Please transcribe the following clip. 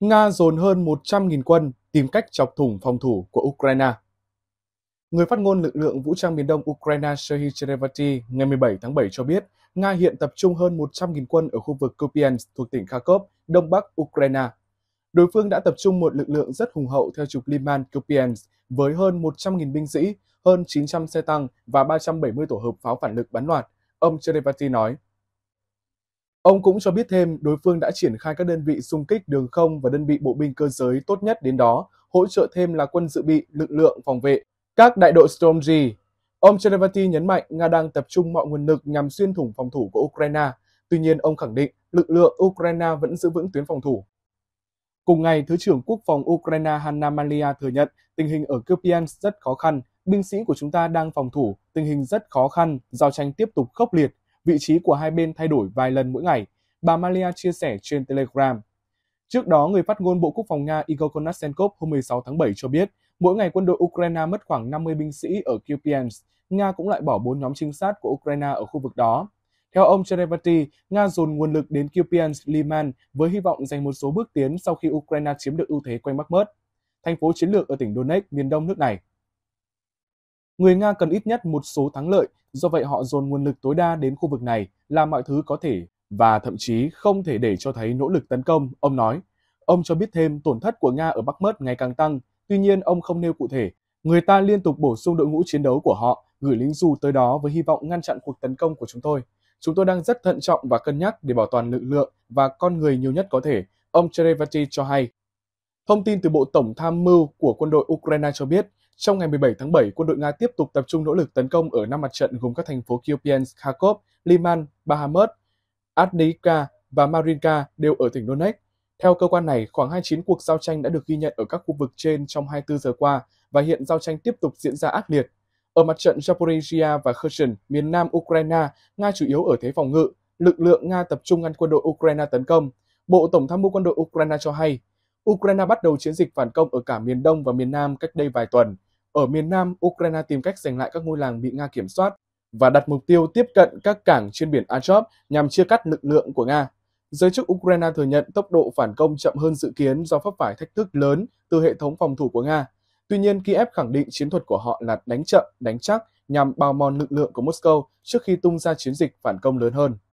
Nga dồn hơn 100.000 quân tìm cách chọc thủng phòng thủ của Ukraine. Người phát ngôn lực lượng vũ trang miền đông Ukraine Serhiy Cherevati ngày 17 tháng 7 cho biết, Nga hiện tập trung hơn 100.000 quân ở khu vực Kupiansk thuộc tỉnh Kharkov, đông bắc Ukraine. Đối phương đã tập trung một lực lượng rất hùng hậu theo trục Liman Kupiansk với hơn 100.000 binh sĩ, hơn 900 xe tăng và 370 tổ hợp pháo phản lực bắn loạt, ông Cherevati nói. Ông cũng cho biết thêm đối phương đã triển khai các đơn vị xung kích đường không và đơn vị bộ binh cơ giới tốt nhất đến đó, hỗ trợ thêm là quân dự bị, lực lượng phòng vệ, các đại đội Storm G. Ông Cherevati nhấn mạnh Nga đang tập trung mọi nguồn lực nhằm xuyên thủng phòng thủ của Ukraine. Tuy nhiên, ông khẳng định lực lượng Ukraine vẫn giữ vững tuyến phòng thủ. Cùng ngày, Thứ trưởng Quốc phòng Ukraine Hanna Malia thừa nhận tình hình ở Kupiansk rất khó khăn, binh sĩ của chúng ta đang phòng thủ, tình hình rất khó khăn, giao tranh tiếp tục khốc liệt, vị trí của hai bên thay đổi vài lần mỗi ngày, bà Malia chia sẻ trên Telegram. Trước đó, người phát ngôn Bộ Quốc phòng Nga Igor Konashenkov hôm 16 tháng 7 cho biết, mỗi ngày quân đội Ukraine mất khoảng 50 binh sĩ ở Kupiansk. Nga cũng lại bỏ bốn nhóm trinh sát của Ukraine ở khu vực đó. Theo ông Cherevati, Nga dồn nguồn lực đến Kupiansk, Liman với hy vọng giành một số bước tiến sau khi Ukraine chiếm được ưu thế quanh Bakhmut, thành phố chiến lược ở tỉnh Donetsk, miền đông nước này. Người Nga cần ít nhất một số thắng lợi, do vậy họ dồn nguồn lực tối đa đến khu vực này, làm mọi thứ có thể và thậm chí không thể để cho thấy nỗ lực tấn công, ông nói. Ông cho biết thêm tổn thất của Nga ở Bắc Mớt ngày càng tăng, tuy nhiên ông không nêu cụ thể. Người ta liên tục bổ sung đội ngũ chiến đấu của họ, gửi lính dù tới đó với hy vọng ngăn chặn cuộc tấn công của chúng tôi. Chúng tôi đang rất thận trọng và cân nhắc để bảo toàn lực lượng và con người nhiều nhất có thể, ông Cherevati cho hay. Thông tin từ Bộ Tổng Tham mưu của quân đội Ukraine cho biết, trong ngày 17 tháng 7, quân đội Nga tiếp tục tập trung nỗ lực tấn công ở năm mặt trận gồm các thành phố Kupiansk, Kharkov, Liman, Bahamut, Adnivka và Marinka đều ở tỉnh Donetsk. Theo cơ quan này, khoảng 29 cuộc giao tranh đã được ghi nhận ở các khu vực trên trong 24 giờ qua và hiện giao tranh tiếp tục diễn ra ác liệt. Ở mặt trận Zaporizhia và Kherson, miền nam Ukraine, Nga chủ yếu ở thế phòng ngự, lực lượng Nga tập trung ngăn quân đội Ukraine tấn công. Bộ Tổng tham mưu quân đội Ukraine cho hay, Ukraine bắt đầu chiến dịch phản công ở cả miền đông và miền nam cách đây vài tuần ở miền Nam, Ukraine tìm cách giành lại các ngôi làng bị Nga kiểm soát và đặt mục tiêu tiếp cận các cảng trên biển Azov nhằm chia cắt lực lượng của Nga. Giới chức Ukraine thừa nhận tốc độ phản công chậm hơn dự kiến do vấp phải thách thức lớn từ hệ thống phòng thủ của Nga. Tuy nhiên, Kiev khẳng định chiến thuật của họ là đánh chậm, đánh chắc nhằm bào mòn lực lượng của Moscow trước khi tung ra chiến dịch phản công lớn hơn.